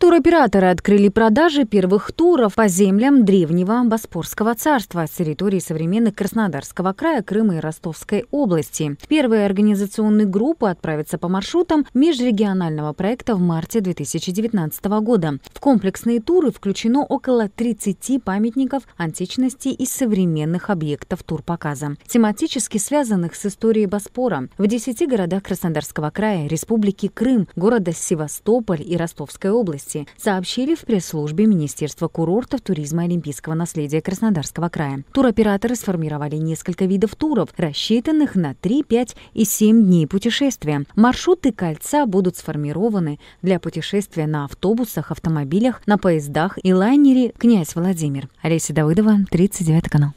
Туроператоры открыли продажи первых туров по землям древнего Боспорского царства с территории современных Краснодарского края, Крыма и Ростовской области. Первые организационные группы отправятся по маршрутам межрегионального проекта в марте 2019 года. В комплексные туры включено около 30 памятников античности и современных объектов турпоказа, тематически связанных с историей Боспора. В 10 городах Краснодарского края, Республики Крым, города Севастополь и Ростовской области области, сообщили в пресс-службе Министерства курортов, туризма и олимпийского наследия Краснодарского края. Туроператоры сформировали несколько видов туров, рассчитанных на 3, 5 и 7 дней путешествия. Маршруты кольца будут сформированы для путешествия на автобусах, автомобилях, на поездах и лайнере «Князь Владимир». Олеся Давыдова, 39 канал.